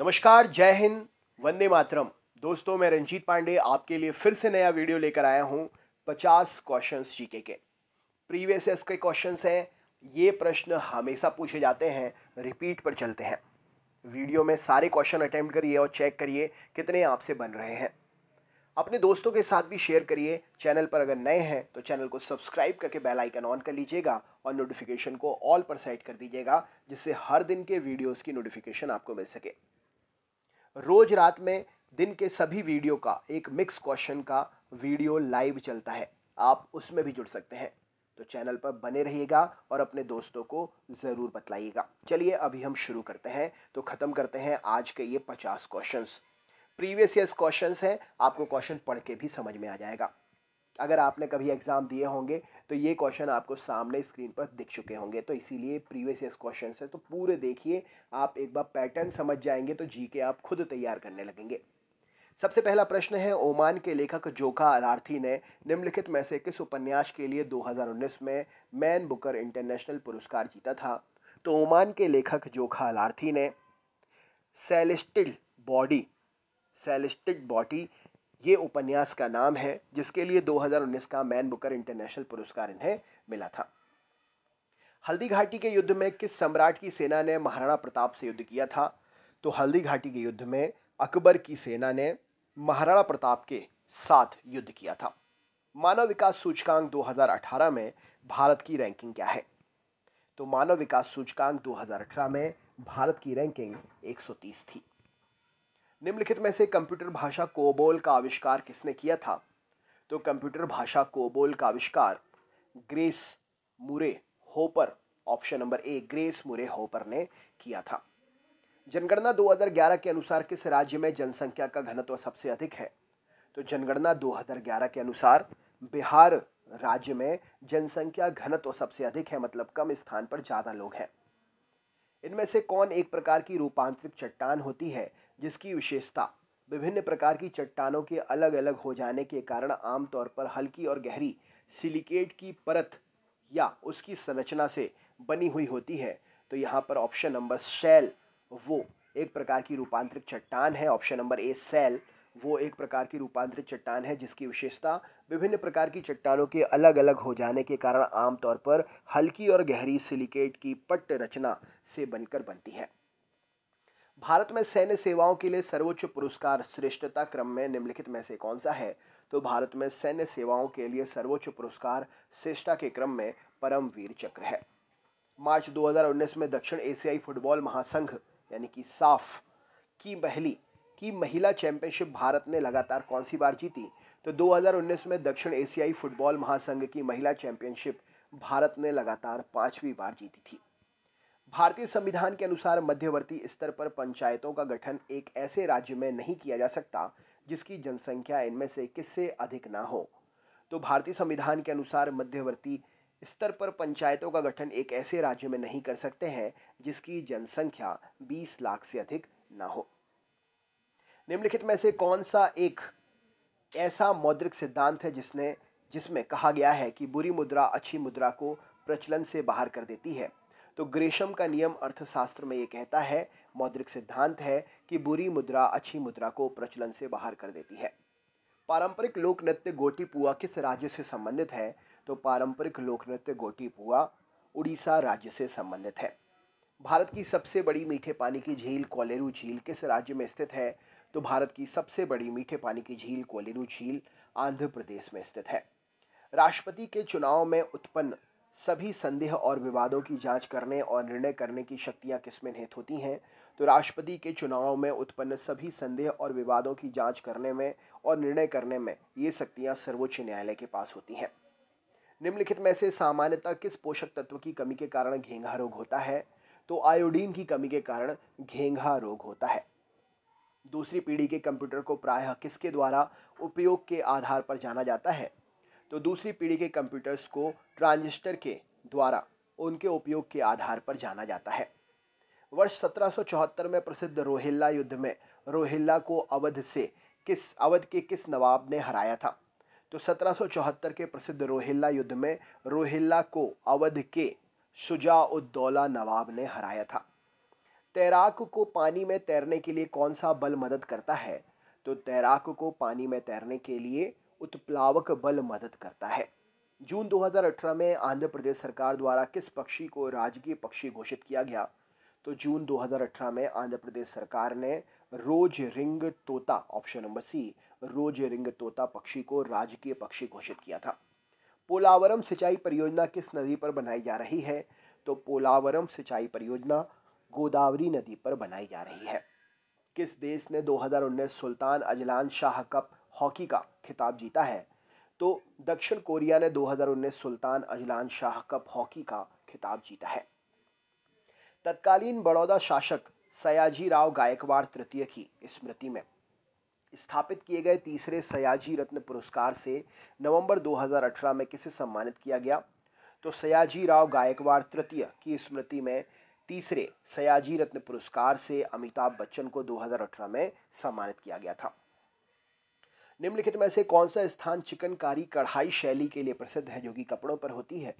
नमस्कार जय हिंद वंदे मातरम दोस्तों मैं रंजीत पांडे आपके लिए फिर से नया वीडियो लेकर आया हूँ पचास क्वेश्चंस जीके के प्रीवियस एस के क्वेश्चंस हैं ये प्रश्न हमेशा पूछे जाते हैं रिपीट पर चलते हैं वीडियो में सारे क्वेश्चन अटैम्प्ट करिए और चेक करिए कितने आपसे बन रहे हैं अपने दोस्तों के साथ भी शेयर करिए चैनल पर अगर नए हैं तो चैनल को सब्सक्राइब करके बेल आइकन ऑन कर लीजिएगा और नोटिफिकेशन को ऑल पर सेट कर दीजिएगा जिससे हर दिन के वीडियोस की नोटिफिकेशन आपको मिल सके रोज़ रात में दिन के सभी वीडियो का एक मिक्स क्वेश्चन का वीडियो लाइव चलता है आप उसमें भी जुड़ सकते हैं तो चैनल पर बने रहिएगा और अपने दोस्तों को ज़रूर बतलाइएगा चलिए अभी हम शुरू करते हैं तो ख़त्म करते हैं आज के ये पचास क्वेश्चंस प्रीवियस ईयर्स क्वेश्चंस हैं आपको क्वेश्चन पढ़ के भी समझ में आ जाएगा अगर आपने कभी एग्ज़ाम दिए होंगे तो ये क्वेश्चन आपको सामने स्क्रीन पर दिख चुके होंगे तो इसीलिए प्रीवियस ईयर क्वेश्चन है तो पूरे देखिए आप एक बार पैटर्न समझ जाएंगे तो जी के आप खुद तैयार करने लगेंगे सबसे पहला प्रश्न है ओमान के लेखक जोका अलार्थी ने निम्नलिखित में से किस उपन्यास के लिए 2019 में मैन बुकर इंटरनेशनल पुरस्कार जीता था तो ओमान के लेखक जोखा अलार्थी ने सेलिस्टिड बॉडी सेलिस्टिड बॉडी ये उपन्यास का नाम है जिसके लिए 2019 का मैन बुकर इंटरनेशनल पुरस्कार इन्हें मिला था हल्दी घाटी के युद्ध में किस सम्राट की सेना ने महाराणा प्रताप से युद्ध किया था तो हल्दी घाटी के युद्ध में अकबर की सेना ने महाराणा प्रताप के साथ युद्ध किया था मानव विकास सूचकांक 2018 में भारत की रैंकिंग क्या है तो मानव विकास सूचकांक 2018 में भारत की रैंकिंग 130 थी निम्नलिखित में से कंप्यूटर भाषा कोबोल का आविष्कार किसने किया था तो कंप्यूटर भाषा कोबोल का आविष्कार Grace Murray Hopper option number A Grace Murray Hopper ने किया था जनगणना 2011 के अनुसार किस राज्य में जनसंख्या का घनत्व सबसे अधिक है तो जनगणना 2011 के अनुसार बिहार राज्य में जनसंख्या घनत्व सबसे अधिक है मतलब कम स्थान पर ज़्यादा लोग हैं इनमें से कौन एक प्रकार की रूपांतरित चट्टान होती है जिसकी विशेषता विभिन्न प्रकार की चट्टानों के अलग अलग हो जाने के कारण आमतौर पर हल्की और गहरी सिलिकेट की परत या उसकी संरचना से बनी हुई होती है तो यहाँ पर ऑप्शन नंबर सेल वो एक प्रकार की रूपांतरित चट्टान है ऑप्शन नंबर ए सेल वो एक प्रकार की रूपांतरित चट्टान है जिसकी विशेषता विभिन्न प्रकार की चट्टानों के अलग अलग हो जाने के कारण आमतौर पर हल्की और गहरी सिलिकेट की पट्ट रचना से बनकर बनती है भारत में सैन्य सेवाओं के लिए सर्वोच्च पुरस्कार श्रेष्ठता क्रम में निम्नलिखित में से कौन सा है तो भारत में सैन्य सेवाओं के लिए सर्वोच्च पुरस्कार श्रेष्ठता के क्रम में परमवीर चक्र है मार्च 2019 में दक्षिण एशियाई फुटबॉल महासंघ यानी कि साफ की पहली की महिला चैंपियनशिप भारत ने लगातार कौन सी बार जीती तो 2019 में दक्षिण एशियाई फुटबॉल महासंघ की महिला चैंपियनशिप भारत ने लगातार पांचवी बार जीती थी भारतीय संविधान के अनुसार मध्यवर्ती स्तर पर पंचायतों का गठन एक ऐसे राज्य में नहीं किया जा सकता जिसकी जनसंख्या इनमें से किससे अधिक ना हो तो भारतीय संविधान के अनुसार मध्यवर्ती स्तर पर पंचायतों का गठन एक ऐसे राज्य में नहीं कर सकते हैं जिसकी जनसंख्या 20 लाख से अधिक ना हो निम्नलिखित में से कौन सा एक ऐसा मौद्रिक सिद्धांत है जिसने जिसमें कहा गया है कि बुरी मुद्रा अच्छी मुद्रा को प्रचलन से बाहर कर देती है तो ग्रेशम का नियम अर्थशास्त्र में ये कहता है मौद्रिक सिद्धांत है कि बुरी मुद्रा अच्छी मुद्रा को प्रचलन से बाहर कर देती है पारंपरिक लोक नृत्य गोटीपुआ किस राज्य से संबंधित है तो पारंपरिक लोक नृत्य गोटीपुआ उड़ीसा राज्य से संबंधित है भारत की सबसे बड़ी मीठे पानी की झील कोलेरू झील किस राज्य में स्थित है तो भारत की सबसे बड़ी मीठे पानी की झील कोलेरू झील आंध्र प्रदेश में स्थित है राष्ट्रपति के चुनाव में उत्पन्न सभी संदेह और विवादों की जांच करने और निर्णय करने की शक्तियां किसमें निहित होती हैं तो राष्ट्रपति के चुनाव में उत्पन्न सभी संदेह और विवादों की जांच करने में और निर्णय करने में ये शक्तियां सर्वोच्च न्यायालय के पास होती हैं निम्नलिखित में से सामान्यतः किस पोषक तत्व की कमी के कारण घेंघा रोग होता है तो आयोडीन की कमी के कारण घेंघा रोग होता है दूसरी पीढ़ी के कंप्यूटर को प्रायः किसके द्वारा उपयोग के आधार पर जाना जाता है तो दूसरी पीढ़ी के कंप्यूटर्स को ट्रांजिस्टर के द्वारा उनके उपयोग के आधार पर जाना जाता है वर्ष 1774 में प्रसिद्ध रोहिल्ला युद्ध में रोहिल्ला को अवध से किस अवध के किस नवाब ने हराया था तो 1774 के प्रसिद्ध रोहिल्ला युद्ध में रोहिल्ला को अवध के शुजा उद्दौला नवाब ने हराया था तैराक को पानी में तैरने के लिए कौन सा बल मदद करता है तो तैराक को पानी में तैरने के लिए उत्प्लावक बल मदद करता है जून 2018 में आंध्र प्रदेश सरकार द्वारा किस पक्षी को राजकीय पक्षी घोषित किया गया तो जून 2018 में आंध्र प्रदेश सरकार ने रोज रिंग तोता option number C rose ring तोता पक्षी को राजकीय पक्षी घोषित किया था पोलावरम सिंचाई परियोजना किस नदी पर बनाई जा रही है तो पोलावरम सिंचाई परियोजना गोदावरी नदी पर बनाई जा रही है किस देश ने 2019 Sultan Azlan Shah cup hockey का खिताब जीता है तो दक्षिण कोरिया ने 2019 Sultan Azlan Shah cup hockey का खिताब जीता है तत्कालीन बड़ौदा शासक सयाजी राव गायकवाड़ तृतीय की स्मृति में स्थापित किए गए तीसरे सयाजी रत्न पुरस्कार से नवंबर 2018 में किसे सम्मानित किया गया तो सयाजी राव गायकवाड़ तृतीय की स्मृति में तीसरे सयाजी रत्न पुरस्कार से अमिताभ बच्चन को 2018 में सम्मानित किया गया था निम्नलिखित में से कौन सा स्थान चिकनकारी कढ़ाई शैली के लिए प्रसिद्ध है जो कि कपड़ों पर होती है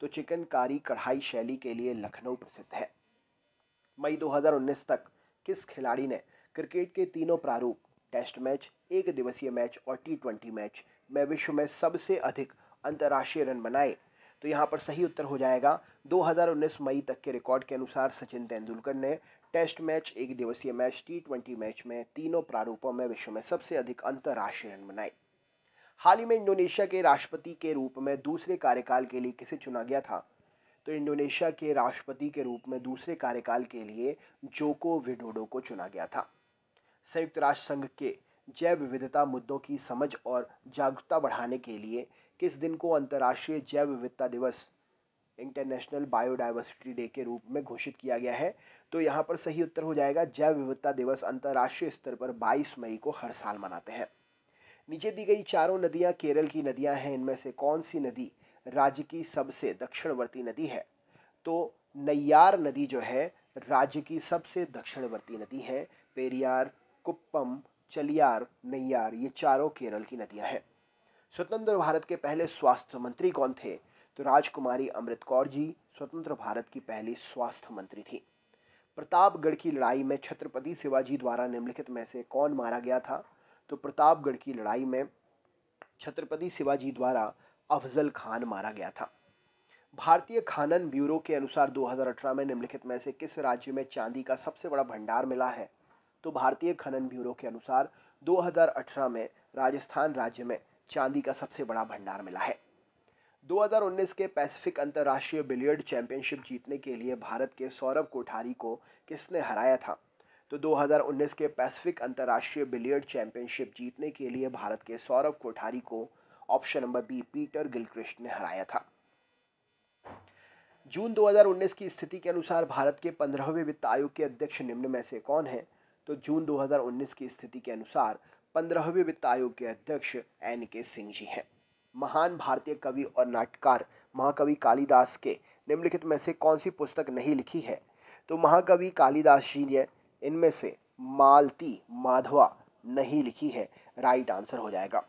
तो चिकनकारी कढ़ाई शैली के लिए लखनऊ प्रसिद्ध है मई 2019 तक किस खिलाड़ी ने क्रिकेट के तीनों प्रारूप टेस्ट मैच एक दिवसीय मैच और टी ट्वेंटी मैच में विश्व में सबसे अधिक अंतर्राष्ट्रीय रन बनाए तो यहाँ पर सही उत्तर हो जाएगा 2019 मई तक के रिकॉर्ड के अनुसार सचिन तेंदुलकर ने टेस्ट मैच एक दिवसीय मैच टी ट्वेंटी मैच में तीनों प्रारूपों में विश्व में सबसे अधिक अंतर्राष्ट्रीय रन बनाए हाल ही में इंडोनेशिया के राष्ट्रपति के रूप में दूसरे कार्यकाल के लिए किसे चुना गया था तो इंडोनेशिया के राष्ट्रपति के रूप में दूसरे कार्यकाल के लिए जोको विडोडो को चुना गया था संयुक्त राष्ट्र संघ के जैव विविधता मुद्दों की समझ और जागरूकता बढ़ाने के लिए किस दिन को अंतर्राष्ट्रीय जैव विविधता दिवस इंटरनेशनल बायोडाइवर्सिटी डे के रूप में घोषित किया गया है तो यहाँ पर सही उत्तर हो जाएगा जैव विविधता दिवस अंतर्राष्ट्रीय स्तर पर 22 मई को हर साल मनाते हैं नीचे दी गई चारों नदियाँ केरल की नदियाँ हैं इनमें से कौन सी नदी राज्य की सबसे दक्षिणवर्ती नदी है तो नैयार नदी जो है राज्य की सबसे दक्षिणवर्ती नदी है पेरियार कुप्पम चलियार नैयार ये चारों केरल की नदियाँ हैं स्वतंत्र भारत के पहले स्वास्थ्य मंत्री कौन थे तो राजकुमारी अमृत कौर जी स्वतंत्र भारत की पहली स्वास्थ्य मंत्री थी प्रतापगढ़ की लड़ाई में छत्रपति शिवाजी द्वारा निम्नलिखित में से कौन मारा गया था तो प्रतापगढ़ की लड़ाई में छत्रपति शिवाजी द्वारा अफजल खान मारा गया था भारतीय खानन ब्यूरो के अनुसार 2018 में निम्नलिखित में से किस राज्य में चांदी का सबसे बड़ा भंडार मिला है तो भारतीय खनन ब्यूरो के अनुसार 2018 में राजस्थान राज्य में चांदी का सबसे बड़ा भंडार मिला है 2019 के पैसिफिक अंतर्राष्ट्रीय बिलियर्ड चैंपियनशिप जीतने के लिए भारत के सौरभ कोठारी को किसने हराया था तो 2019 के पैसिफिक अंतर्राष्ट्रीय बिलियर्ड चैंपियनशिप जीतने के लिए भारत के सौरभ कोठारी को option number B Peter Gilchrist ने हराया था जून 2019 की स्थिति के अनुसार भारत के पंद्रहवें वित्त आयोग के अध्यक्ष निम्न में से कौन है तो जून 2019 की स्थिति के अनुसार पंद्रहवें वित्त आयोग के अध्यक्ष एन के सिंह जी हैं महान भारतीय कवि और नाटककार महाकवि कालिदास के निम्नलिखित में से कौन सी पुस्तक नहीं लिखी है तो महाकवि कालिदास जी ने इनमें से मालती माधवा नहीं लिखी है राइट आंसर हो जाएगा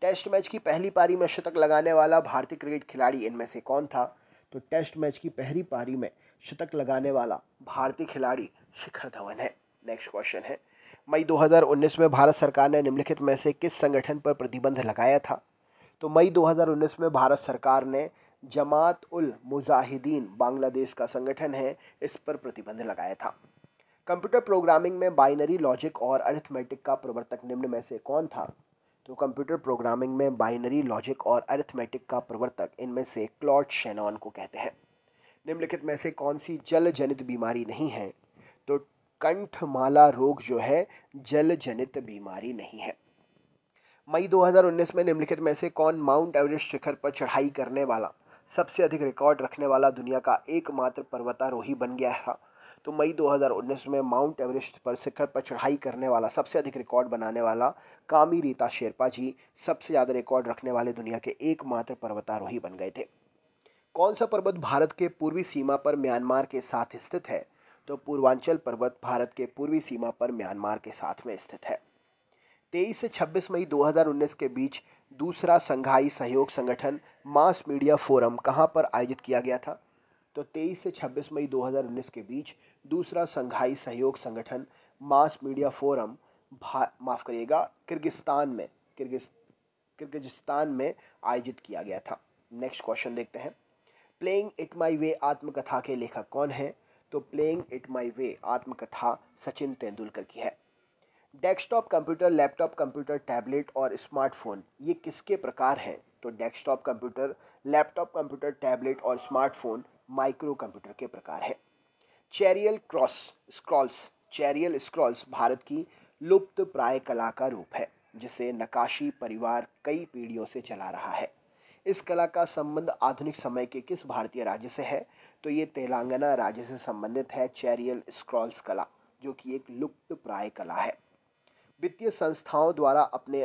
टेस्ट मैच की पहली पारी में शतक लगाने वाला भारतीय क्रिकेट खिलाड़ी इनमें से कौन था तो टेस्ट मैच की पहली पारी में शतक लगाने वाला भारतीय खिलाड़ी शिखर धवन है नेक्स्ट क्वेश्चन है मई 2019 में भारत सरकार ने निम्नलिखित में से किस संगठन पर प्रतिबंध लगाया था तो मई 2019 में भारत सरकार ने जमात उल मुजाहिदीन बांग्लादेश का संगठन है इस पर प्रतिबंध लगाया था कंप्यूटर प्रोग्रामिंग में बाइनरी लॉजिक और अरिथमेटिक का प्रवर्तक निम्न में से कौन था तो कंप्यूटर प्रोग्रामिंग में बाइनरी लॉजिक और अरिथमेटिक का प्रवर्तक इनमें से क्लॉड शेनॉन को कहते हैं निम्नलिखित में से कौन सी जल जनित बीमारी नहीं है तो कंठमाला रोग जो है जल जनित बीमारी नहीं है मई 2019 में निम्नलिखित में से कौन माउंट एवरेस्ट शिखर पर चढ़ाई करने वाला सबसे अधिक रिकॉर्ड रखने वाला दुनिया का एकमात्र पर्वतारोही बन गया था तो मई 2019 में माउंट एवरेस्ट पर शिखर पर चढ़ाई करने वाला सबसे अधिक रिकॉर्ड बनाने वाला कामी रीता शेरपा जी सबसे ज़्यादा रिकॉर्ड रखने वाले दुनिया के एकमात्र पर्वतारोही बन गए थे कौन सा पर्वत भारत के पूर्वी सीमा पर म्यांमार के साथ स्थित है तो पूर्वांचल पर्वत भारत के पूर्वी सीमा पर म्यांमार के साथ में स्थित है तेईस से 26 मई 2019 के बीच दूसरा संघाई सहयोग संगठन मास मीडिया फोरम कहाँ पर आयोजित किया गया था तो 23 से 26 मई 2019 के बीच दूसरा संघाई सहयोग संगठन मास मीडिया फोरम माफ़ करिएगा किर्गिस्तान में किर्गिज किर्गिस्तान में आयोजित किया गया था नेक्स्ट क्वेश्चन देखते हैं प्लेइंग इट माई वे आत्मकथा के लेखक कौन है तो प्लेइंग इट माई वे आत्मकथा सचिन तेंदुलकर की है desktop computer laptop computer tablet और स्मार्टफ़ोन ये किसके प्रकार हैं तो desktop computer laptop computer tablet और स्मार्टफ़ोन माइक्रो कंप्यूटर के प्रकार है Cherial cross scrolls Cherial scrolls Bharat की लुप्त प्राय कला का रूप है जिसे नकाशी परिवार कई पीढ़ियों से चला रहा है इस कला का संबंध आधुनिक समय के किस भारतीय राज्य से है तो ये तेलंगाना राज्य से संबंधित है चैरियल स्क्रॉल्स कला जो कि एक लुप्त प्राय कला है वित्तीय संस्थाओं द्वारा अपने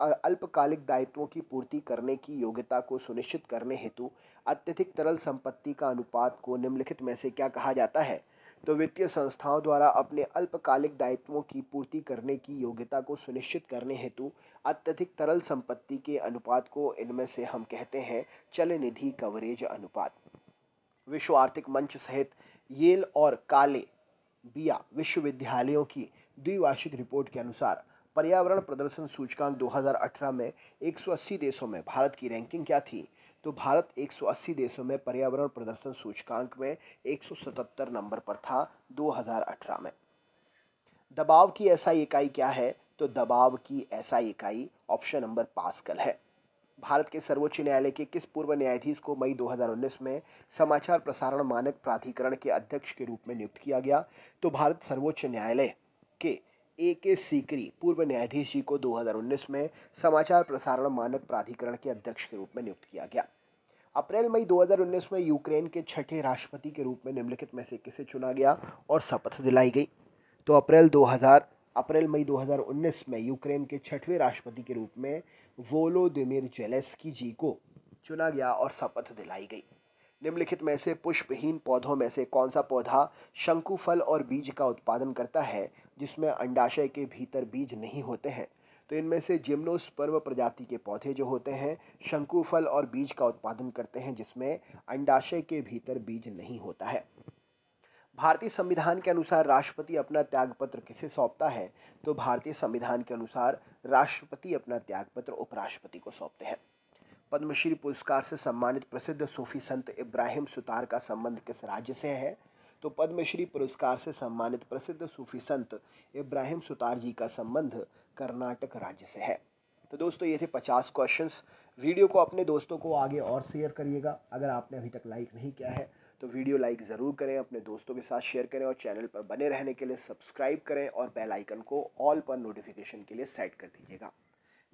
अल्पकालिक दायित्वों की पूर्ति करने की योग्यता को सुनिश्चित करने हेतु अत्यधिक तरल संपत्ति का अनुपात को निम्नलिखित में से क्या कहा जाता है तो वित्तीय संस्थाओं द्वारा अपने अल्पकालिक दायित्वों की पूर्ति करने की योग्यता को सुनिश्चित करने हेतु अत्यधिक तरल संपत्ति के अनुपात को इनमें से हम कहते हैं चल निधि कवरेज अनुपात विश्व आर्थिक मंच सहित येल और काले बिया विश्वविद्यालयों की द्विवार्षिक रिपोर्ट के अनुसार पर्यावरण प्रदर्शन सूचकांक 2018 में 180 देशों में भारत की रैंकिंग क्या थी तो भारत 180 देशों में पर्यावरण प्रदर्शन सूचकांक में 177 नंबर पर था 2018 में दबाव की ऐसा इकाई क्या है तो दबाव की ऐसा इकाई ऑप्शन नंबर पास्कल है भारत के सर्वोच्च न्यायालय के किस पूर्व न्यायाधीश को मई 2019 में समाचार प्रसारण मानक प्राधिकरण के अध्यक्ष के रूप में नियुक्त किया गया तो भारत सर्वोच्च न्यायालय के ए के सीकरी पूर्व न्यायाधीश जी को 2019 में समाचार प्रसारण मानक प्राधिकरण के अध्यक्ष के रूप में नियुक्त किया गया अप्रैल मई 2019 में यूक्रेन के छठे राष्ट्रपति के रूप में निम्नलिखित में से किसे चुना गया और शपथ दिलाई गई तो अप्रैल 2000 अप्रैल मई 2019 में यूक्रेन के छठवें राष्ट्रपति के रूप में वोलोदिमिर जेलेस्की जी को चुना गया और शपथ दिलाई गई निम्नलिखित में से पुष्पहीन पौधों में से कौन सा पौधा शंकु फल और बीज का उत्पादन करता है जिसमें अंडाशय के भीतर बीज नहीं होते हैं तो इनमें से जिम्नोस्पर्व प्रजाति के पौधे जो होते हैं शंकु फल और बीज का उत्पादन करते हैं जिसमें अंडाशय के भीतर बीज नहीं होता है भारतीय संविधान के अनुसार राष्ट्रपति अपना त्यागपत्र किसे सौंपता है तो भारतीय संविधान के अनुसार राष्ट्रपति अपना त्यागपत्र उपराष्ट्रपति को सौंपते हैं पद्मश्री पुरस्कार से सम्मानित प्रसिद्ध सूफी संत इब्राहिम सुतार का संबंध किस राज्य से है तो पद्मश्री पुरस्कार से सम्मानित प्रसिद्ध सूफी संत इब्राहिम सुतार जी का संबंध कर्नाटक राज्य से है तो दोस्तों ये थे पचास क्वेश्चंस वीडियो को अपने दोस्तों को आगे और शेयर करिएगा अगर आपने अभी तक लाइक नहीं किया है तो वीडियो लाइक ज़रूर करें अपने दोस्तों के साथ शेयर करें और चैनल पर बने रहने के लिए सब्सक्राइब करें और बेल आइकन को ऑल पर नोटिफिकेशन के लिए सेट कर दीजिएगा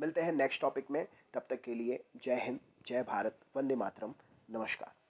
मिलते हैं नेक्स्ट टॉपिक में तब तक के लिए जय हिंद जय भारत वंदे मातरम नमस्कार